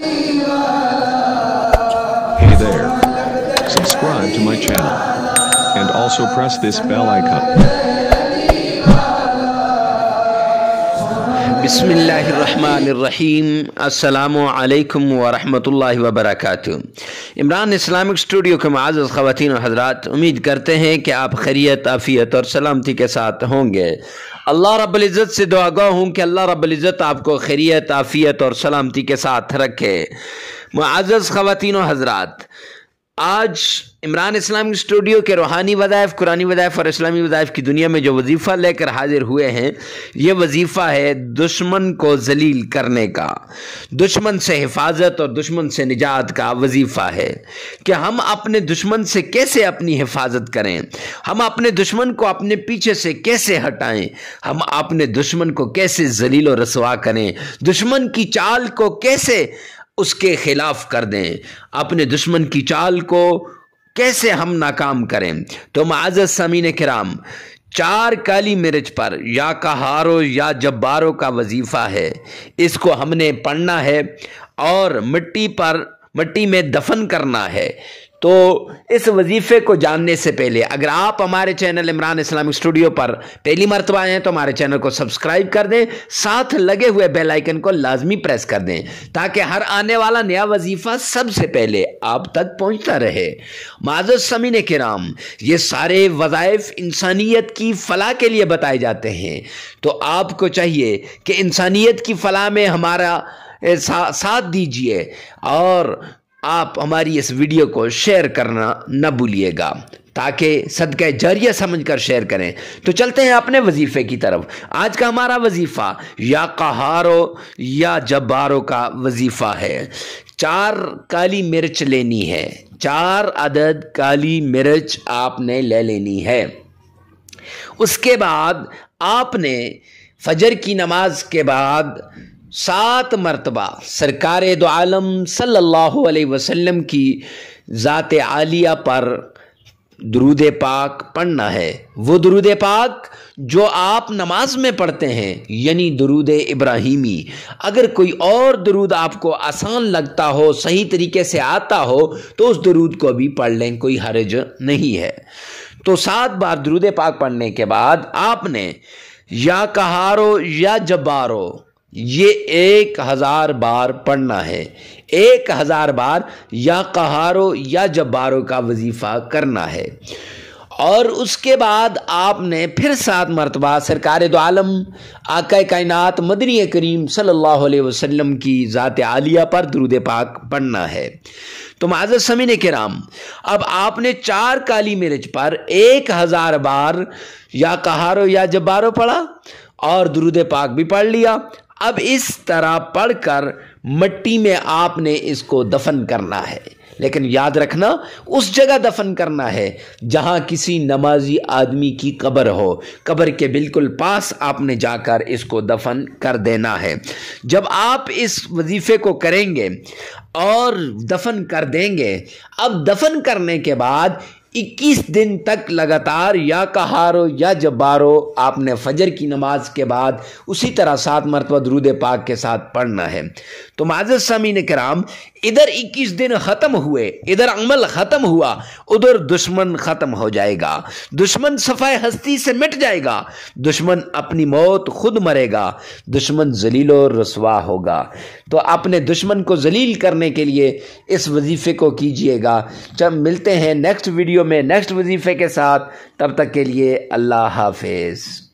Hey there. Subscribe to my channel. And also press this bell icon. बसमीम अल्लाम वरहमल वबरक Imran Islamic studio के माज़ और हजरात उम्मीद करते हैं कि आप खैरियत आफ़ियत और सलामती के साथ होंगे अल्लाह रब्ज़त से दुआगा हूँ कि अल्लाह रब्ज़त आपको खैरियत आफ़ियत और सलामती के साथ रखे मुआज़ ख़वान हजरात आज इमरान इस्लाम स्टूडियो के रूहानी वदायफ कुरानी वदायफ और इस्लामी वदायफ की दुनिया में जो वजीफ़ा लेकर हाजिर हुए हैं ये वजीफ़ा है दुश्मन को जलील करने का दुश्मन से हिफाजत और दुश्मन से निजात का वजीफ़ा है कि हम अपने दुश्मन से कैसे अपनी हिफाजत करें हम अपने दुश्मन को अपने पीछे से कैसे हटाएं हम अपने दुश्मन को कैसे जलील और रसवा करें दुश्मन की चाल को कैसे उसके खिलाफ कर दें अपने दुश्मन की चाल को कैसे हम नाकाम करें तो माज समीन कराम चार काली मिर्च पर या कहारो या जब्बारों का वजीफ़ा है इसको हमने पढ़ना है और मिट्टी पर मट्टी में दफन करना है तो इस वजीफ़े को जानने से पहले अगर आप हमारे चैनल इमरान इस्लामिक स्टूडियो पर पहली मरतबा आए हैं तो हमारे चैनल को सब्सक्राइब कर दें साथ लगे हुए बेल आइकन को लाजमी प्रेस कर दें ताकि हर आने वाला नया वजीफ़ा सबसे पहले आप तक पहुंचता रहे माजत समीन कराम ये सारे वजायफ इंसानियत की फ़लाह के लिए बताए जाते हैं तो आपको चाहिए कि इंसानियत की फ़लाह में हमारा साथ दीजिए और आप हमारी इस वीडियो को शेयर करना न भूलिएगा ताकि सदक़ जरिया समझ कर शेयर करें तो चलते हैं अपने वजीफ़े की तरफ आज का हमारा वजीफ़ा या कहारो या जब्बारो का वजीफ़ा है चार काली मिर्च लेनी है चार अदद काली मिर्च आपने ले लेनी है उसके बाद आपने फजर की नमाज के बाद सात मरतबा सरकार दो आलम सल्लल्लाहु अलैहि वसल्लम की ज़ात आलिया पर दरूद पाक पढ़ना है वो दरूद पाक जो आप नमाज में पढ़ते हैं यानी दरूद इब्राहिमी अगर कोई और दरूद आपको आसान लगता हो सही तरीके से आता हो तो उस दरूद को भी पढ़ लें कोई हरज नहीं है तो सात बार दरूद पाक पढ़ने के बाद आपने या कहारो या जब्बारो ये एक हज़ार बार पढ़ना है एक हज़ार बार या कहारो या जब्बारों का वजीफ़ा करना है और उसके बाद आपने फिर सात मरतबा सरकार दो आलम आका कायनात मदनी करीम सल्लल्लाहु अलैहि वसल्लम की ज़ात आलिया पर दरुद पाक पढ़ना है तो माजर समीन कराम अब आपने चार काली मिर्च पर एक हज़ार बार या कहारो या जब्बारो पढ़ा और दरुद पाक भी पढ़ लिया अब इस तरह पढ़कर मिट्टी में आपने इसको दफन करना है लेकिन याद रखना उस जगह दफन करना है जहाँ किसी नमाजी आदमी की कब्र हो कब्र के बिल्कुल पास आपने जाकर इसको दफन कर देना है जब आप इस वजीफ़े को करेंगे और दफन कर देंगे अब दफन करने के बाद 21 दिन तक लगातार या कहारो या जब्बारो आपने फजर की नमाज के बाद उसी तरह सात मरतबा दरूद पाक के साथ पढ़ना है तो माजद समीन कराम इधर 21 दिन ख़त्म हुए इधर अमल ख़त्म हुआ उधर दुश्मन ख़त्म हो जाएगा दुश्मन सफ़ाए हस्ती से मिट जाएगा दुश्मन अपनी मौत खुद मरेगा दुश्मन जलील और रसवा होगा तो अपने दुश्मन को जलील करने के लिए इस वजीफ़े को कीजिएगा जब मिलते हैं नेक्स्ट वीडियो में नेक्स्ट वजीफ़े के साथ तब तक के लिए अल्लाह हाफिज़